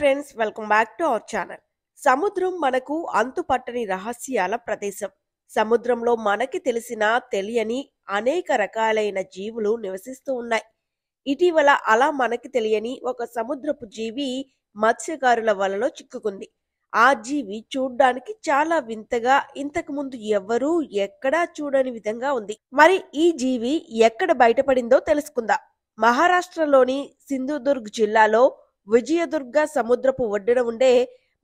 friends welcome back to our channel సముద్రం మనకు అంతుపట్టని రహస్యాల ప్రదేశం సముద్రంలో మనకి తెలిసిన తెలియని అనేక రకాలైన జీవులు నివసిస్తూ ఉన్నాయి ఇటీవల అలా మనకి తెలియని ఒక సముద్రపు జీవి మత్స్యకారుల వలలో చిక్కుకుంది ఆ జీవి చూడ్డానికి చాలా వింతగా ఇంతకు ముందు ఎవ్వరూ ఎక్కడా చూడని విధంగా ఉంది మరి ఈ జీవి ఎక్కడ బయటపడిందో తెలుసుకుందాం మహారాష్ట్రలోని సింధుదుర్గ్ జిల్లాలో విజయదుర్గ సముద్రపు ఒడ్డున ఉండే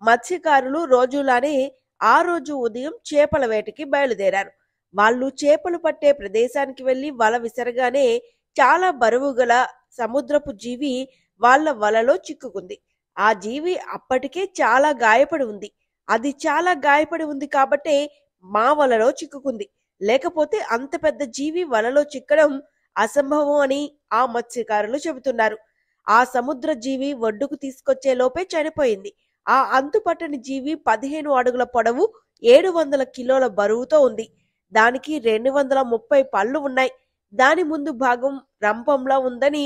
మత్స్యకారులు రోజులాని ఆ రోజు ఉదయం చేపల వేటకి బయలుదేరారు వాళ్ళు చేపలు పట్టే ప్రదేశానికి వెళ్లి వల విసరగానే చాలా బరువు గల సముద్రపు జీవి వాళ్ళ వలలో చిక్కుకుంది ఆ జీవి అప్పటికే చాలా గాయపడి ఉంది అది చాలా గాయపడి ఉంది కాబట్టే మా వలలో చిక్కుకుంది లేకపోతే అంత పెద్ద జీవి వలలో చిక్కడం అసంభవం అని ఆ మత్స్యకారులు చెబుతున్నారు ఆ సముద్ర జీవి ఒడ్డుకు తీసుకొచ్చే లోపే చనిపోయింది ఆ అంతుపట్టని జీవి పదిహేను అడుగుల పొడవు ఏడు వందల కిలోల బరువుతో ఉంది దానికి రెండు వందల ముప్పై పళ్ళు ఉన్నాయి దాని ముందు భాగం రంపంలో ఉందని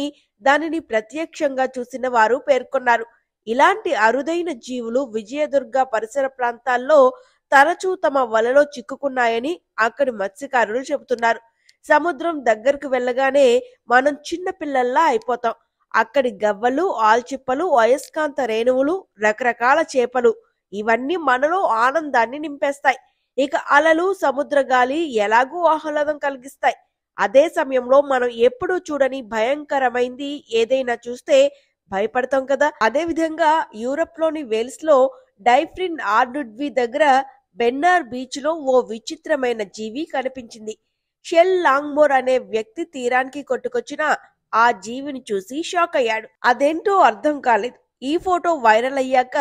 దానిని ప్రత్యక్షంగా చూసిన వారు పేర్కొన్నారు ఇలాంటి అరుదైన జీవులు విజయదుర్గ పరిసర ప్రాంతాల్లో తరచూ తమ వలలో చిక్కుకున్నాయని అక్కడి మత్స్యకారులు చెబుతున్నారు సముద్రం దగ్గరకు వెళ్ళగానే మనం చిన్న పిల్లల్లా అయిపోతాం అక్కడి గవ్వలు ఆల్చిప్పలు అయస్కాంత రేణువులు రకరకాల చేపలు ఇవన్నీ మనలో ఆనందాన్ని నింపేస్తాయి ఇక అలలు సముద్ర గాలి ఎలాగూ ఆహ్లాదం కలిగిస్తాయి అదే సమయంలో మనం ఎప్పుడూ చూడని భయంకరమైంది ఏదైనా చూస్తే భయపడతాం కదా అదే విధంగా యూరప్ లోని వేల్స్ లో డైఫ్రిన్ ఆర్డుడ్వి దగ్గర బెన్నార్ బీచ్ లో ఓ విచిత్రమైన జీవి కనిపించింది షెల్ లాంగ్మోర్ అనే వ్యక్తి తీరానికి కొట్టుకొచ్చిన ఆ జీవిని చూసి షాక్ అయ్యాడు అదేంటో అర్థం కాలేదు ఈ ఫోటో వైరల్ అయ్యాక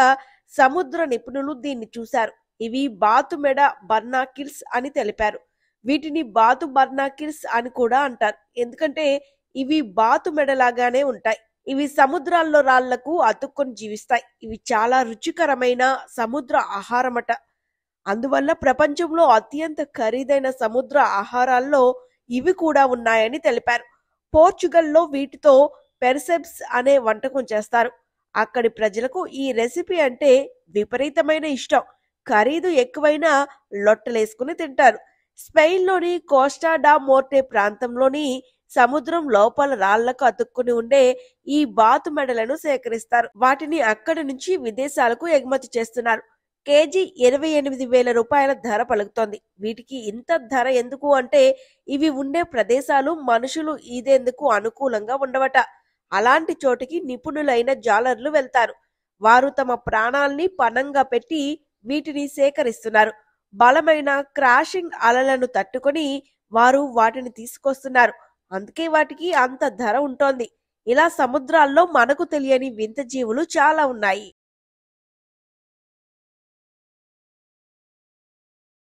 సముద్ర నిపుణులు దీన్ని చూశారు ఇవి బాతు మెడ బర్నాకిల్స్ అని తెలిపారు వీటిని బాతు బర్నాకిల్స్ అని కూడా అంటారు ఎందుకంటే ఇవి బాతు మెడలాగానే ఉంటాయి ఇవి సముద్రాల్లో రాళ్లకు అతుక్కొని జీవిస్తాయి ఇవి చాలా రుచికరమైన సముద్ర ఆహారమట అందువల్ల ప్రపంచంలో అత్యంత ఖరీదైన సముద్ర ఆహారాల్లో ఇవి కూడా ఉన్నాయని తెలిపారు పోర్చుగల్లో వీటితో పెర్సెప్స్ అనే వంటకం చేస్తారు అక్కడి ప్రజలకు ఈ రెసిపీ అంటే విపరీతమైన ఇష్టం ఖరీదు ఎక్కువైన లొట్టలేసుకుని తింటారు స్పెయిన్లోని కోస్టా డా మోర్టే ప్రాంతంలోని సముద్రం లోపల రాళ్లకు అతుక్కుని ఉండే ఈ బాతు మెడలను సేకరిస్తారు వాటిని అక్కడి నుంచి విదేశాలకు ఎగుమతి చేస్తున్నారు కేజీ ఇరవై ఎనిమిది వేల రూపాయల ధర పలుకుతోంది వీటికి ఇంత ధర ఎందుకు అంటే ఇవి ఉండే ప్రదేశాలు మనుషులు ఈదేందుకు అనుకూలంగా ఉండవట అలాంటి చోటికి నిపుణులైన జాలర్లు వెళ్తారు వారు తమ ప్రాణాల్ని పణంగా పెట్టి వీటిని సేకరిస్తున్నారు బలమైన క్రాషింగ్ అలలను తట్టుకొని వారు వాటిని తీసుకొస్తున్నారు అందుకే వాటికి అంత ధర ఉంటోంది ఇలా సముద్రాల్లో మనకు తెలియని వింత జీవులు చాలా ఉన్నాయి